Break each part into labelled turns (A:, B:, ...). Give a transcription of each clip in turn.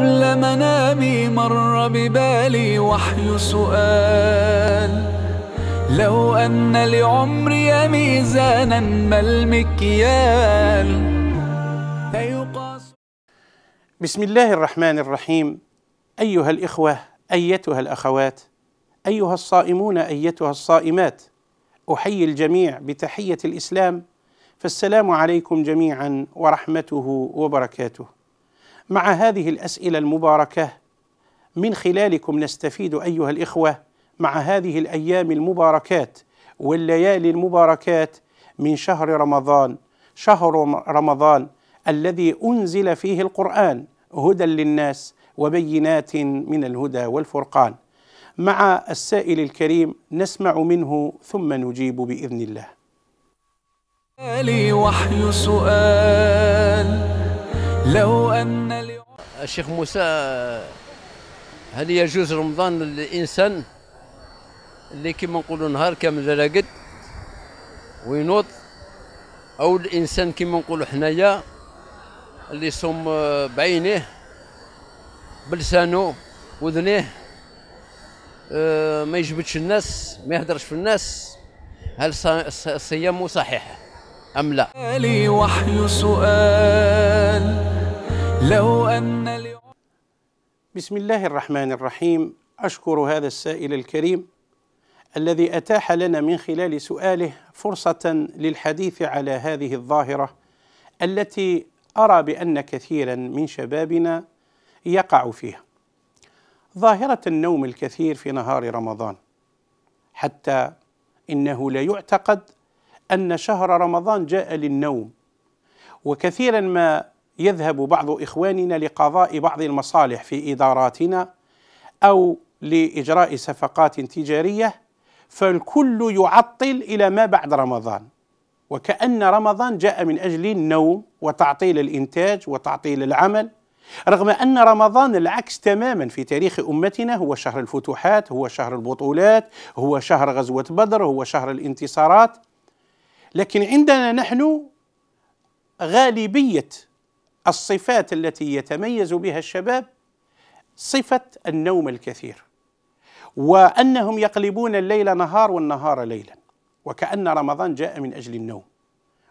A: قبل منامي مر ببالي وحي سؤال لو أن لعمري ميزانا ما المكيال بسم الله الرحمن الرحيم أيها الإخوة أيتها الأخوات أيها الصائمون أيتها الصائمات أحيي الجميع بتحية الإسلام فالسلام عليكم جميعا ورحمته وبركاته مع هذه الاسئله المباركه من خلالكم نستفيد ايها الاخوه مع هذه الايام المباركات والليالي المباركات من شهر رمضان شهر رمضان الذي انزل فيه القران هدى للناس وبينات من الهدى والفرقان مع السائل الكريم نسمع منه ثم نجيب باذن الله لي وحي سؤال لو أن الشيخ موسى هل يجوز رمضان للإنسان اللي كما نقولوا نهار كامل راقد وينوض أو الإنسان كما نقولوا حنايا اللي يصوم بعينيه بلسانه وذنيه آه، ما يجبدش الناس ما يهدرش في الناس هل صيامه صحيح أم لا؟ لي وحي سؤال لو أن بسم الله الرحمن الرحيم أشكر هذا السائل الكريم الذي أتاح لنا من خلال سؤاله فرصة للحديث على هذه الظاهرة التي أرى بأن كثيرا من شبابنا يقع فيها ظاهرة النوم الكثير في نهار رمضان حتى إنه لا يعتقد أن شهر رمضان جاء للنوم وكثيرا ما يذهب بعض اخواننا لقضاء بعض المصالح في اداراتنا او لاجراء صفقات تجاريه فالكل يعطل الى ما بعد رمضان وكأن رمضان جاء من أجل النوم وتعطيل الإنتاج وتعطيل العمل رغم أن رمضان العكس تماما في تاريخ أمتنا هو شهر الفتوحات هو شهر البطولات هو شهر غزوة بدر هو شهر الانتصارات لكن عندنا نحن غالبية الصفات التي يتميز بها الشباب صفه النوم الكثير وانهم يقلبون الليل نهار والنهار ليلا وكان رمضان جاء من اجل النوم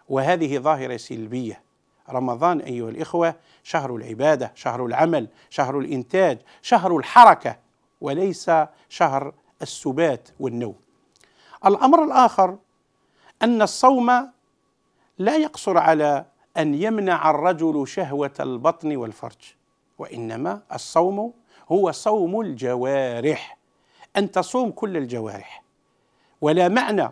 A: وهذه ظاهره سلبيه رمضان ايها الاخوه شهر العباده شهر العمل شهر الانتاج شهر الحركه وليس شهر السبات والنوم الامر الاخر ان الصوم لا يقصر على أن يمنع الرجل شهوة البطن والفرج وإنما الصوم هو صوم الجوارح أن تصوم كل الجوارح ولا معنى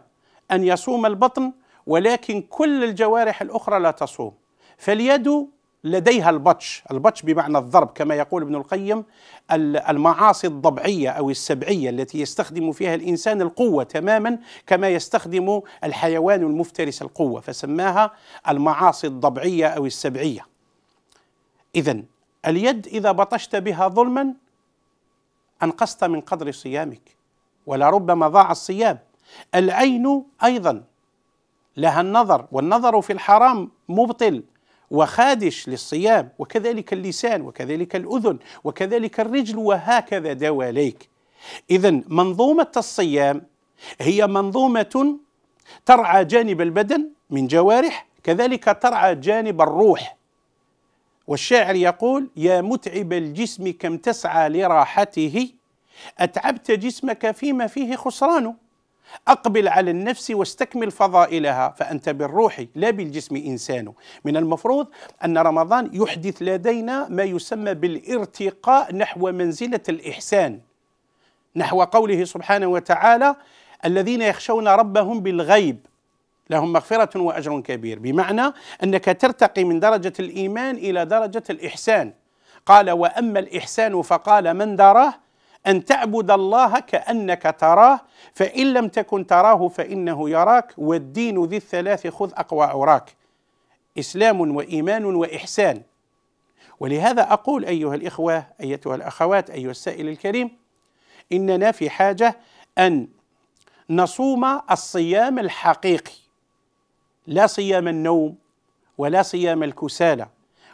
A: أن يصوم البطن ولكن كل الجوارح الأخرى لا تصوم فاليد لديها البطش البطش بمعنى الضرب كما يقول ابن القيم المعاصي الضبعية أو السبعية التي يستخدم فيها الإنسان القوة تماما كما يستخدم الحيوان المفترس القوة فسماها المعاصي الضبعية أو السبعية إذا اليد إذا بطشت بها ظلما أنقصت من قدر صيامك ولربما ضاع الصيام العين أيضا لها النظر والنظر في الحرام مبطل وخادش للصيام وكذلك اللسان وكذلك الاذن وكذلك الرجل وهكذا دواليك اذا منظومه الصيام هي منظومه ترعى جانب البدن من جوارح كذلك ترعى جانب الروح والشاعر يقول يا متعب الجسم كم تسعى لراحته اتعبت جسمك فيما فيه خسرانه أقبل على النفس واستكمل فضائلها فأنت بالروح لا بالجسم إنسان من المفروض أن رمضان يحدث لدينا ما يسمى بالارتقاء نحو منزلة الإحسان نحو قوله سبحانه وتعالى الذين يخشون ربهم بالغيب لهم مغفرة وأجر كبير بمعنى أنك ترتقي من درجة الإيمان إلى درجة الإحسان قال وأما الإحسان فقال من دراه أن تعبد الله كأنك تراه فإن لم تكن تراه فإنه يراك والدين ذي الثلاث خذ أقوى عراك إسلام وإيمان وإحسان ولهذا أقول أيها الإخوة أيتها الأخوات أيها السائل الكريم إننا في حاجة أن نصوم الصيام الحقيقي لا صيام النوم ولا صيام الكسالى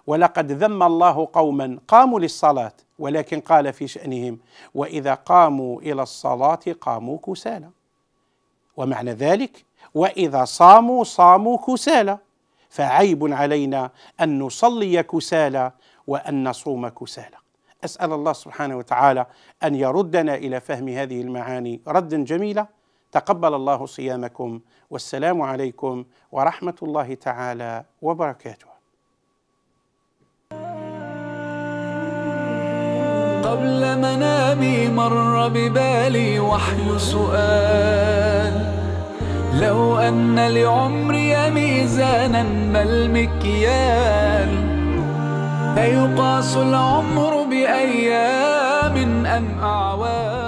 A: ولقد ذم الله قوما قاموا للصلاه ولكن قال في شأنهم وإذا قاموا إلى الصلاة قاموا كسالى ومعنى ذلك وإذا صاموا صاموا كسالى فعيب علينا أن نصلي كسالى وأن نصوم كسالى أسأل الله سبحانه وتعالى أن يردنا إلى فهم هذه المعاني ردا جميلا تقبل الله صيامكم والسلام عليكم ورحمة الله تعالى وبركاته قبل منامي مر ببالي وحي سؤال لو أن لعمري ميزانا ما المكيال أيقاس العمر بأيام أم أعوام